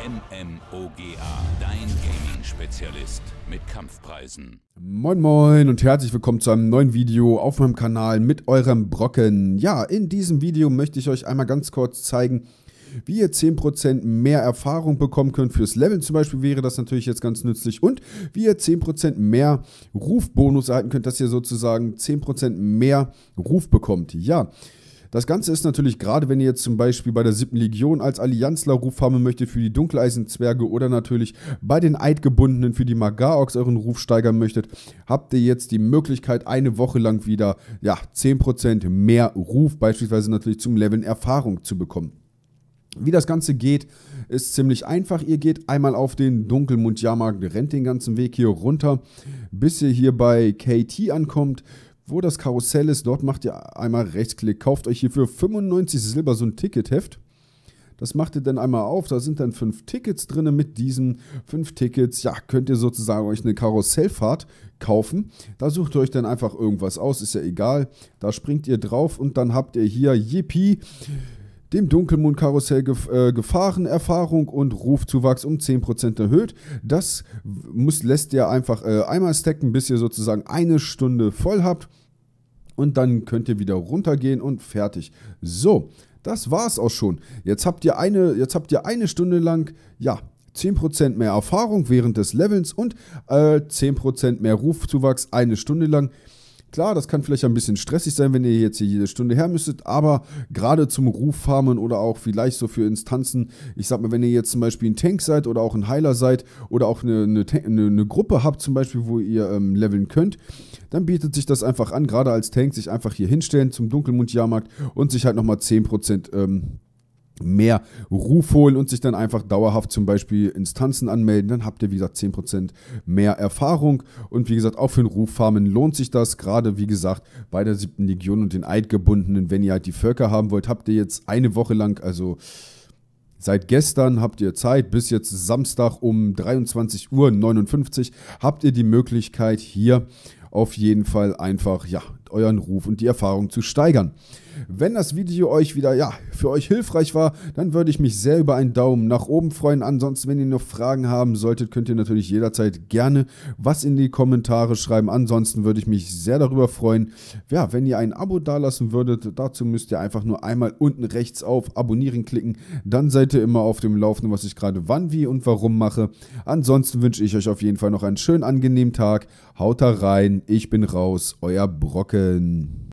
MMOGA, dein Gaming-Spezialist mit Kampfpreisen. Moin Moin und herzlich willkommen zu einem neuen Video auf meinem Kanal mit eurem Brocken. Ja, in diesem Video möchte ich euch einmal ganz kurz zeigen, wie ihr 10% mehr Erfahrung bekommen könnt. Fürs Leveln zum Beispiel wäre das natürlich jetzt ganz nützlich. Und wie ihr 10% mehr Rufbonus erhalten könnt, dass ihr sozusagen 10% mehr Ruf bekommt. Ja, das Ganze ist natürlich gerade, wenn ihr jetzt zum Beispiel bei der 7. Legion als Allianzler Ruf haben möchtet für die Dunkeleisenzwerge oder natürlich bei den Eidgebundenen für die Magaox euren Ruf steigern möchtet, habt ihr jetzt die Möglichkeit, eine Woche lang wieder ja, 10% mehr Ruf, beispielsweise natürlich zum Leveln Erfahrung zu bekommen. Wie das Ganze geht, ist ziemlich einfach. Ihr geht einmal auf den Dunkelmund-Jahrmarkt, rennt den ganzen Weg hier runter, bis ihr hier bei KT ankommt. Wo das Karussell ist, dort macht ihr einmal Rechtsklick, kauft euch hier für 95 Silber so ein Ticketheft. Das macht ihr dann einmal auf, da sind dann fünf Tickets drin. Mit diesen fünf Tickets, ja, könnt ihr sozusagen euch eine Karussellfahrt kaufen. Da sucht ihr euch dann einfach irgendwas aus, ist ja egal. Da springt ihr drauf und dann habt ihr hier, yippie, dem Dunkelmond-Karussell gef äh, Gefahren, Erfahrung und Rufzuwachs um 10% erhöht. Das muss, lässt ihr einfach äh, einmal stacken, bis ihr sozusagen eine Stunde voll habt. Und dann könnt ihr wieder runtergehen und fertig. So, das war's auch schon. Jetzt habt ihr eine, jetzt habt ihr eine Stunde lang, ja, 10% mehr Erfahrung während des Levels und äh, 10% mehr Rufzuwachs eine Stunde lang. Klar, das kann vielleicht ein bisschen stressig sein, wenn ihr jetzt hier jede Stunde her müsstet, aber gerade zum Ruffarmen oder auch vielleicht so für Instanzen, ich sag mal, wenn ihr jetzt zum Beispiel ein Tank seid oder auch ein Heiler seid oder auch eine, eine, eine Gruppe habt zum Beispiel, wo ihr ähm, leveln könnt, dann bietet sich das einfach an, gerade als Tank, sich einfach hier hinstellen zum Dunkelmund-Jahrmarkt und sich halt nochmal 10% ähm, mehr Ruf holen und sich dann einfach dauerhaft zum Beispiel Instanzen anmelden. Dann habt ihr, wie gesagt, 10% mehr Erfahrung. Und wie gesagt, auch für den Ruffarmen lohnt sich das. Gerade, wie gesagt, bei der siebten Legion und den Eidgebundenen, wenn ihr halt die Völker haben wollt, habt ihr jetzt eine Woche lang, also Seit gestern habt ihr Zeit, bis jetzt Samstag um 23.59 Uhr habt ihr die Möglichkeit, hier auf jeden Fall einfach ja, euren Ruf und die Erfahrung zu steigern. Wenn das Video euch wieder, ja, für euch hilfreich war, dann würde ich mich sehr über einen Daumen nach oben freuen. Ansonsten, wenn ihr noch Fragen haben solltet, könnt ihr natürlich jederzeit gerne was in die Kommentare schreiben. Ansonsten würde ich mich sehr darüber freuen, ja, wenn ihr ein Abo dalassen würdet. Dazu müsst ihr einfach nur einmal unten rechts auf Abonnieren klicken. Dann seid ihr immer auf dem Laufenden, was ich gerade wann, wie und warum mache. Ansonsten wünsche ich euch auf jeden Fall noch einen schönen, angenehmen Tag. Haut da rein. Ich bin raus. Euer Brocken.